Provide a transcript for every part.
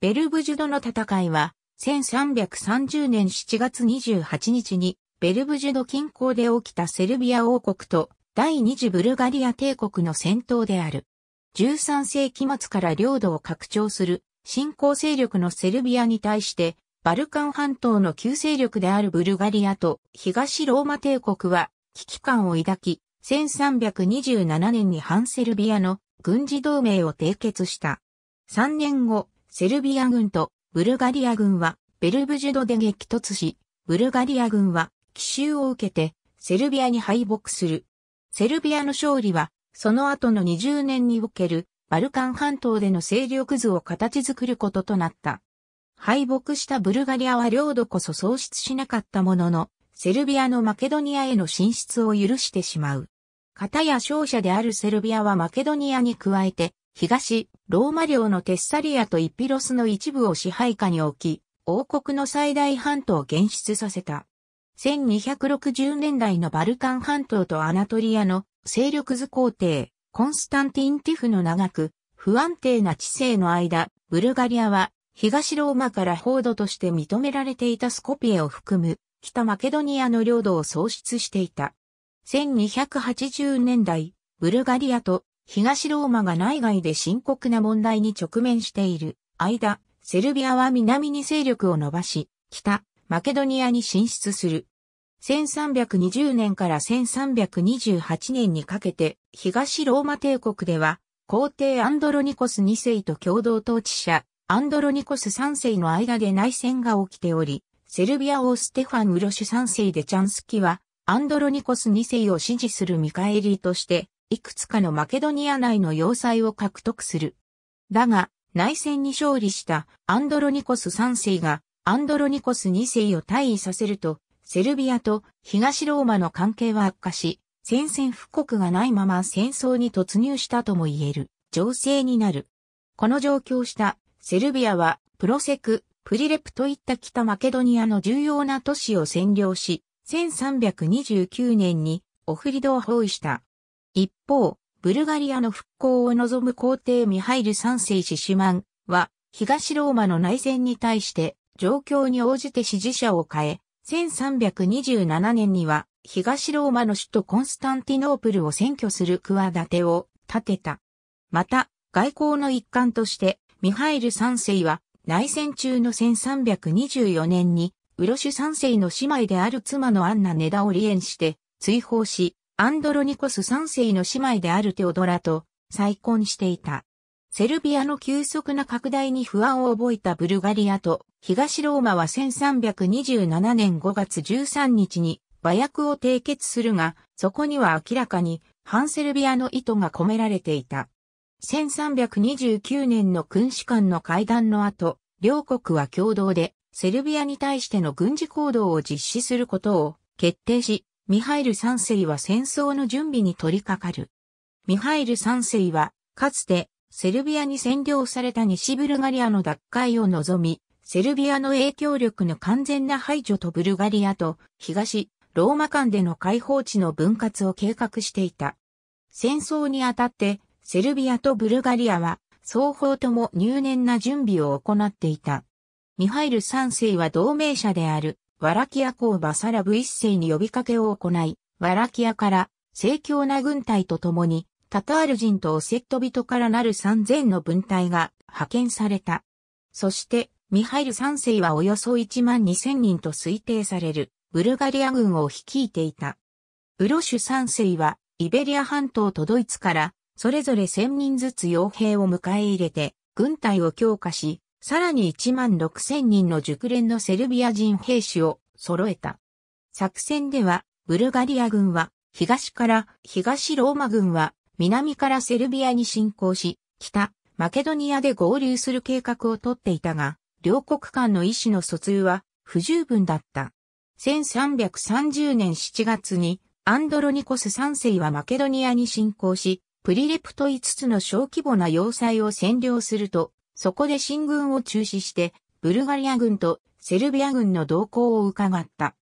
ベルブジュドの戦いは、1330年7月28日に、ベルブジュド近郊で起きたセルビア王国と第二次ブルガリア帝国の戦闘である。13世紀末から領土を拡張する新興勢力のセルビアに対して、バルカン半島の旧勢力であるブルガリアと東ローマ帝国は危機感を抱き、1327年に反セルビアの軍事同盟を締結した。3年後、セルビア軍とブルガリア軍はベルブジュドで激突し、ブルガリア軍は奇襲を受けてセルビアに敗北する。セルビアの勝利は、その後の20年におけるバルカン半島での勢力図を形作ることとなった。敗北したブルガリアは領土こそ喪失しなかったものの、セルビアのマケドニアへの進出を許してしまう。方や勝者であるセルビアはマケドニアに加えて、東、ローマ領のテッサリアとイピロスの一部を支配下に置き、王国の最大半島を現出させた。1260年代のバルカン半島とアナトリアの勢力図皇帝、コンスタンティンティフの長く、不安定な地勢の間、ブルガリアは東ローマから報道として認められていたスコピエを含む北マケドニアの領土を創出していた。1280年代、ブルガリアと東ローマが内外で深刻な問題に直面している間、セルビアは南に勢力を伸ばし、北、マケドニアに進出する。1320年から1328年にかけて、東ローマ帝国では、皇帝アンドロニコス2世と共同統治者、アンドロニコス3世の間で内戦が起きており、セルビア王ステファン・ウロシュ3世でチャンスキは、アンドロニコス2世を支持する見返りとして、いくつかのマケドニア内の要塞を獲得する。だが、内戦に勝利したアンドロニコス3世がアンドロニコス2世を退位させると、セルビアと東ローマの関係は悪化し、戦線復刻がないまま戦争に突入したとも言える情勢になる。この状況したセルビアはプロセク、プリレプといった北マケドニアの重要な都市を占領し、1329年にオフリドを包囲した。一方、ブルガリアの復興を望む皇帝ミハイル三世シシマンは、東ローマの内戦に対して状況に応じて支持者を変え、1327年には東ローマの首都コンスタンティノープルを占拠する企てを立てた。また、外交の一環として、ミハイル三世は内戦中の1324年に、ウロシュ三世の姉妹である妻のアンナ・ネダを離縁して追放し、アンドロニコス3世の姉妹であるテオドラと再婚していた。セルビアの急速な拡大に不安を覚えたブルガリアと東ローマは1327年5月13日に和訳を締結するが、そこには明らかに反セルビアの意図が込められていた。1329年の君主間の会談の後、両国は共同でセルビアに対しての軍事行動を実施することを決定し、ミハイル三世は戦争の準備に取り掛かる。ミハイル三世は、かつて、セルビアに占領された西ブルガリアの奪回を望み、セルビアの影響力の完全な排除とブルガリアと東、ローマ間での解放地の分割を計画していた。戦争にあたって、セルビアとブルガリアは、双方とも入念な準備を行っていた。ミハイル三世は同盟者であるワラキア公バサラブ一世に呼びかけを行い、ワラキアから盛況な軍隊と共に、タタール人とオセット人からなる3000の分隊が派遣された。そして、ミハイル3世はおよそ1万2000人と推定される、ブルガリア軍を率いていた。ウロシュ3世は、イベリア半島とドイツから、それぞれ1000人ずつ傭兵を迎え入れて、軍隊を強化し、さらに1万6千人の熟練のセルビア人兵士を揃えた。作戦では、ブルガリア軍は東から東ローマ軍は南からセルビアに侵攻し、北、マケドニアで合流する計画をとっていたが、両国間の意思の疎通は不十分だった。1330年7月にアンドロニコス3世はマケドニアに侵攻し、プリレプト5つの小規模な要塞を占領すると、そこで進軍を中止して、ブルガリア軍とセルビア軍の動向を伺った。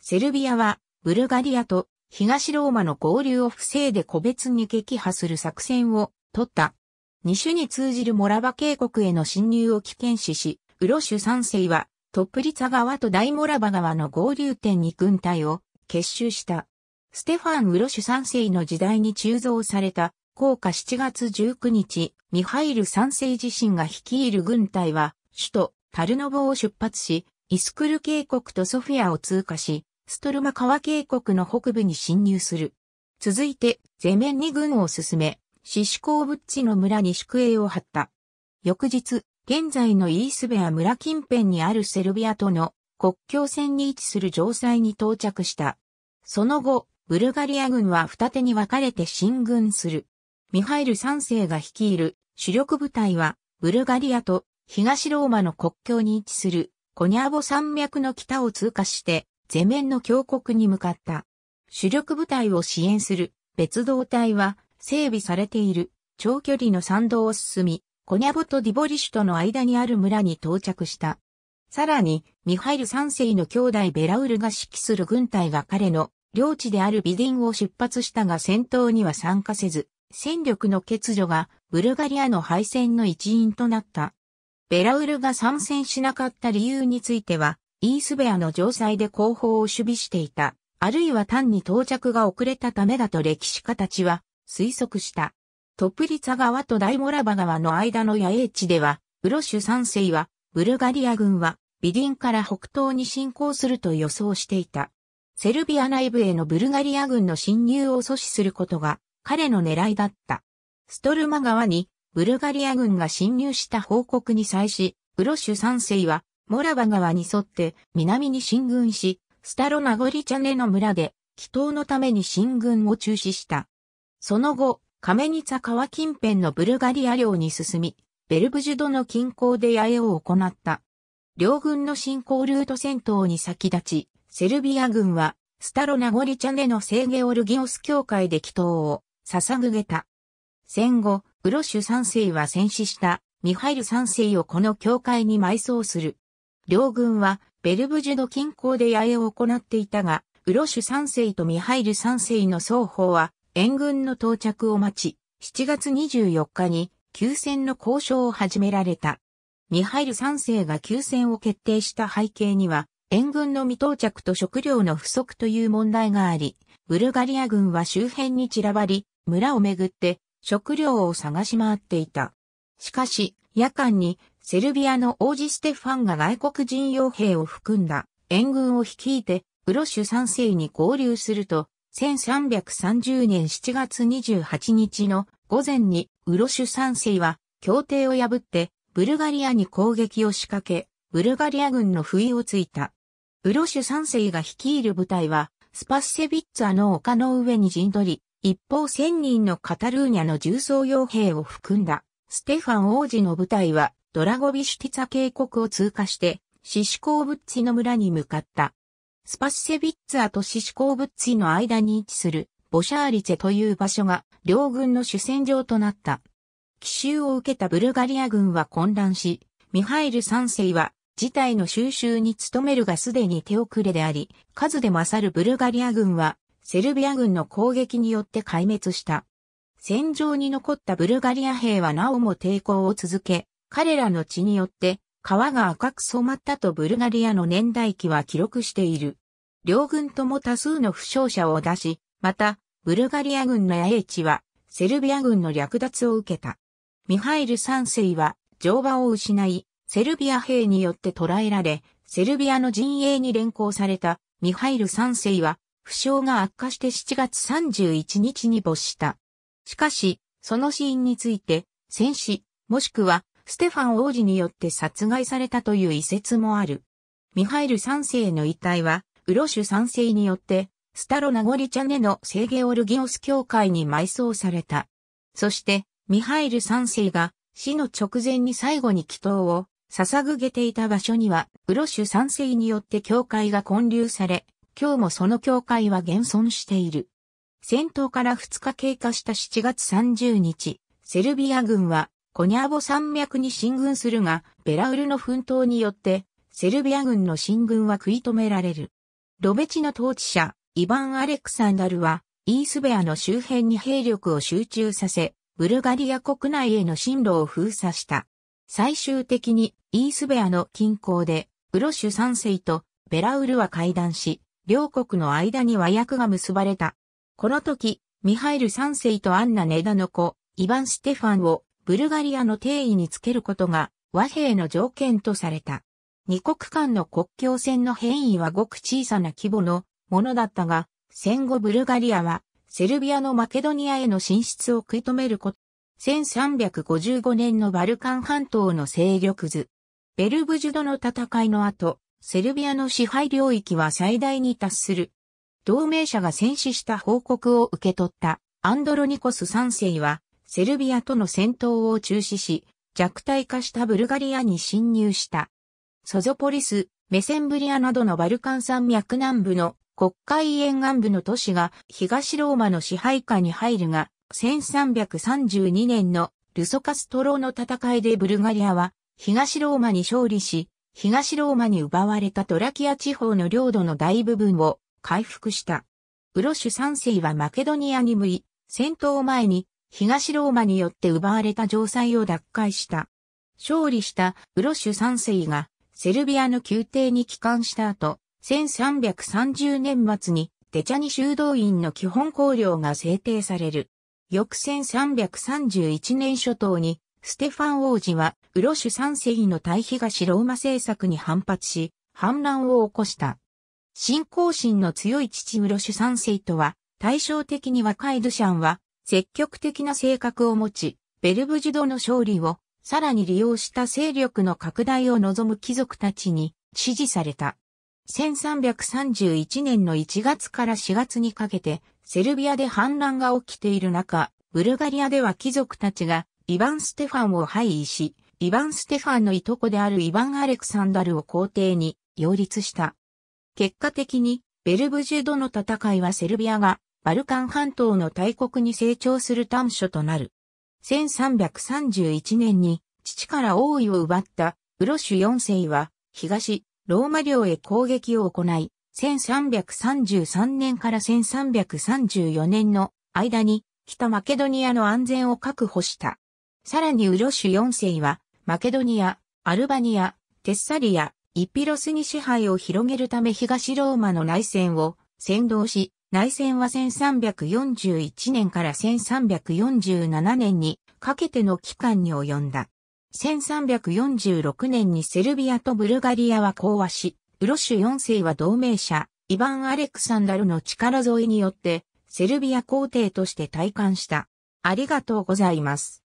セルビアは、ブルガリアと東ローマの合流を防いで個別に撃破する作戦を取った。二種に通じるモラバ渓谷への侵入を危険視し、ウロシュ三世はトップリツァ川と大モラバ川の合流点に軍隊を結集した。ステファン・ウロシュ三世の時代に鋳造された、降下7月19日、ミハイル三世自身が率いる軍隊は、首都タルノボを出発し、イスクル渓谷とソフィアを通過し、ストルマ川渓谷の北部に侵入する。続いて、ゼメンに軍を進め、シシコーブッチの村に宿営を張った。翌日、現在のイースベア村近辺にあるセルビアとの国境線に位置する城塞に到着した。その後、ブルガリア軍は二手に分かれて進軍する。ミハイル3世が率いる主力部隊は、ブルガリアと東ローマの国境に位置するコニャーボ山脈の北を通過して、ゼメンの峡谷に向かった。主力部隊を支援する別動隊は整備されている長距離の山道を進み、コニャボとディボリシュとの間にある村に到着した。さらに、ミハイル3世の兄弟ベラウルが指揮する軍隊が彼の領地であるビディンを出発したが戦闘には参加せず、戦力の欠如がブルガリアの敗戦の一因となった。ベラウルが参戦しなかった理由については、イースベアの城塞で後方を守備していた、あるいは単に到着が遅れたためだと歴史家たちは推測した。トプリツァ川とダイモラバ川の間の野営地では、ウロシュ三世は、ブルガリア軍は、ビディンから北東に侵攻すると予想していた。セルビア内部へのブルガリア軍の侵入を阻止することが彼の狙いだった。ストルマ川にブルガリア軍が侵入した報告に際し、ウロシュ三世はモラバ川に沿って南に進軍し、スタロナゴリチャネの村で祈祷のために進軍を中止した。その後、カメニツァ川近辺のブルガリア領に進み、ベルブジュドの近郊で野営を行った。両軍の進行ルート戦闘に先立ち、セルビア軍は、スタロナゴリチャネの聖ゲオルギオス教会で祈祷を、捧げた。戦後、ウロシュ三世は戦死したミハイル三世をこの教会に埋葬する。両軍はベルブジュド近郊で野営を行っていたが、ウロシュ三世とミハイル三世の双方は援軍の到着を待ち、7月24日に休戦の交渉を始められた。ミハイル三世が休戦を決定した背景には、援軍の未到着と食料の不足という問題があり、ブルガリア軍は周辺に散らばり、村をめぐって食料を探し回っていた。しかし、夜間にセルビアの王子ステファンが外国人傭兵を含んだ援軍を率いてウロシュ三世に合流すると、1330年7月28日の午前にウロシュ三世は協定を破ってブルガリアに攻撃を仕掛け、ブルガリア軍の不意をついた。ウロシュ三世が率いる部隊はスパッセビッツァの丘の上に陣取り、一方千人のカタルーニャの重装傭兵を含んだステファン王子の部隊はドラゴビシュティツァ渓谷を通過してシシコーブッチの村に向かった。スパシセビッツァとシシコーブッチの間に位置するボシャーリチェという場所が両軍の主戦場となった。奇襲を受けたブルガリア軍は混乱し、ミハイル三世は事態の収拾に努めるがすでに手遅れであり、数で勝るブルガリア軍はセルビア軍の攻撃によって壊滅した。戦場に残ったブルガリア兵はなおも抵抗を続け、彼らの血によって川が赤く染まったとブルガリアの年代記は記録している。両軍とも多数の負傷者を出し、また、ブルガリア軍の野営地は、セルビア軍の略奪を受けた。ミハイル三世は、乗馬を失い、セルビア兵によって捕らえられ、セルビアの陣営に連行されたミハイル三世は、負傷が悪化して7月31日に没した。しかし、その死因について、戦死、もしくは、ステファン王子によって殺害されたという遺説もある。ミハイル3世の遺体は、ウロシュ3世によって、スタロナゴリチャネの聖ゲオルギオス教会に埋葬された。そして、ミハイル3世が死の直前に最後に祈祷を捧げていた場所には、ウロシュ3世によって教会が建立され、今日もその教会は現存している。戦闘から2日経過した7月30日、セルビア軍はコニャーボ山脈に進軍するが、ベラウルの奮闘によって、セルビア軍の進軍は食い止められる。ロベチの統治者、イヴァン・アレクサンダルは、イースベアの周辺に兵力を集中させ、ブルガリア国内への進路を封鎖した。最終的に、イースベアの近郊で、グロシュ3世とベラウルは会談し、両国の間に和訳が結ばれた。この時、ミハイル三世とアンナ・ネダの子、イヴァン・ステファンをブルガリアの定位につけることが和平の条件とされた。二国間の国境線の変異はごく小さな規模のものだったが、戦後ブルガリアはセルビアのマケドニアへの進出を食い止めること。1355年のバルカン半島の勢力図。ベルブジュドの戦いの後、セルビアの支配領域は最大に達する。同盟者が戦死した報告を受け取ったアンドロニコス3世は、セルビアとの戦闘を中止し、弱体化したブルガリアに侵入した。ソゾポリス、メセンブリアなどのバルカン山脈南部の国会沿岸部の都市が東ローマの支配下に入るが、1332年のルソカストローの戦いでブルガリアは東ローマに勝利し、東ローマに奪われたトラキア地方の領土の大部分を回復した。ウロシュ3世はマケドニアに向い、戦闘前に東ローマによって奪われた城塞を奪回した。勝利したウロシュ3世がセルビアの宮廷に帰還した後、1330年末にデチャニ修道院の基本綱領が制定される。翌1331年初頭にステファン王子は、ウロシュ三世の対東ローマ政策に反発し、反乱を起こした。信仰心の強い父ウロシュ三世とは、対照的に若いドゥシャンは、積極的な性格を持ち、ベルブジドの勝利を、さらに利用した勢力の拡大を望む貴族たちに支持された。1331年の1月から4月にかけて、セルビアで反乱が起きている中、ブルガリアでは貴族たちがイヴァン・ステファンを廃位し、イヴァン・ステファンのいとこであるイヴァン・アレクサンダルを皇帝に擁立した。結果的に、ベルブジェドの戦いはセルビアがバルカン半島の大国に成長する端緒となる。1331年に父から王位を奪ったウロシュ4世は東ローマ領へ攻撃を行い、1333年から1334年の間に北マケドニアの安全を確保した。さらにウロシュ4世は、マケドニア、アルバニア、テッサリア、イピロスに支配を広げるため東ローマの内戦を先導し、内戦は1341年から1347年にかけての期間に及んだ。1346年にセルビアとブルガリアは講和し、ウロシュ4世は同盟者、イヴァン・アレクサンダルの力添えによって、セルビア皇帝として退官した。ありがとうございます。